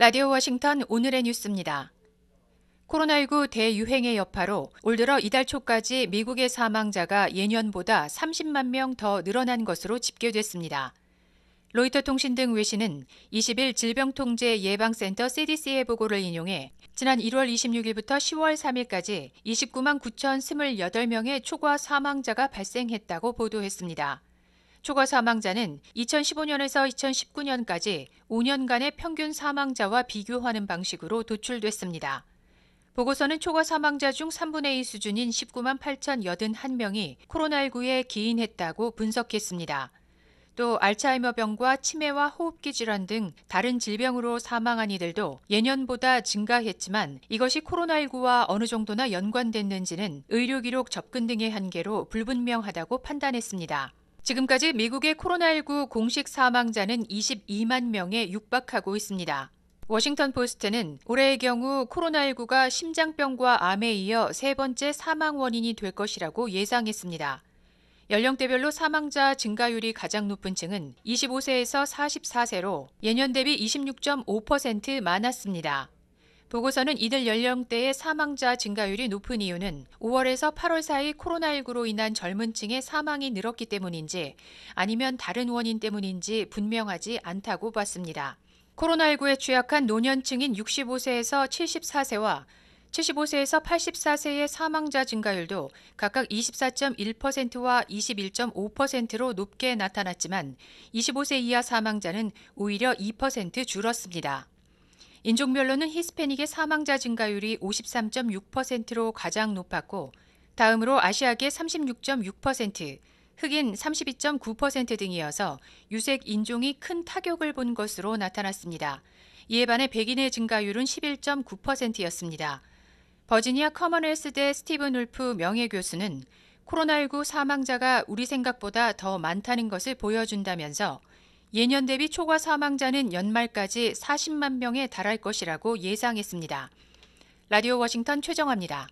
라디오 워싱턴 오늘의 뉴스입니다. 코로나19 대유행의 여파로 올 들어 이달 초까지 미국의 사망자가 예년보다 30만 명 더 늘어난 것으로 집계됐습니다. 로이터 통신 등 외신은 20일 질병통제 예방센터 CDC의 보고를 인용해 지난 1월 26일부터 10월 3일까지 29만 9,028명의 초과 사망자가 발생했다고 보도했습니다. 초과 사망자는 2015년에서 2019년까지 5년간의 평균 사망자와 비교하는 방식으로 도출됐습니다. 보고서는 초과 사망자 중 3분의 1 수준인 19만 8,081명이 코로나19에 기인했다고 분석했습니다. 또 알츠하이머병과 치매와 호흡기 질환 등 다른 질병으로 사망한 이들도 예년보다 증가했지만 이것이 코로나19와 어느 정도나 연관됐는지는 의료기록 접근 등의 한계로 불분명하다고 판단했습니다. 지금까지 미국의 코로나19 공식 사망자는 22만 명에 육박하고 있습니다. 워싱턴 포스트는 올해의 경우 코로나19가 심장병과 암에 이어 세 번째 사망 원인이 될 것이라고 예상했습니다. 연령대별로 사망자 증가율이 가장 높은 층은 25세에서 44세로 예년 대비 26.5% 많았습니다. 보고서는 이들 연령대의 사망자 증가율이 높은 이유는 5월에서 8월 사이 코로나19로 인한 젊은 층의 사망이 늘었기 때문인지 아니면 다른 원인 때문인지 분명하지 않다고 봤습니다. 코로나19에 취약한 노년층인 65세에서 74세와 75세에서 84세의 사망자 증가율도 각각 24.1%와 21.5%로 높게 나타났지만 25세 이하 사망자는 오히려 2% 줄었습니다. 인종별로는 히스패닉의 사망자 증가율이 53.6%로 가장 높았고 다음으로 아시아계 36.6%, 흑인 32.9% 등이어서 유색 인종이 큰 타격을 본 것으로 나타났습니다. 이에 반해 백인의 증가율은 11.9%였습니다. 버지니아 커먼웰스대 스티븐 울프 명예교수는 코로나19 사망자가 우리 생각보다 더 많다는 것을 보여준다면서 예년 대비 초과 사망자는 연말까지 40만 명에 달할 것이라고 예상했습니다. 라디오 워싱턴 최정화입니다.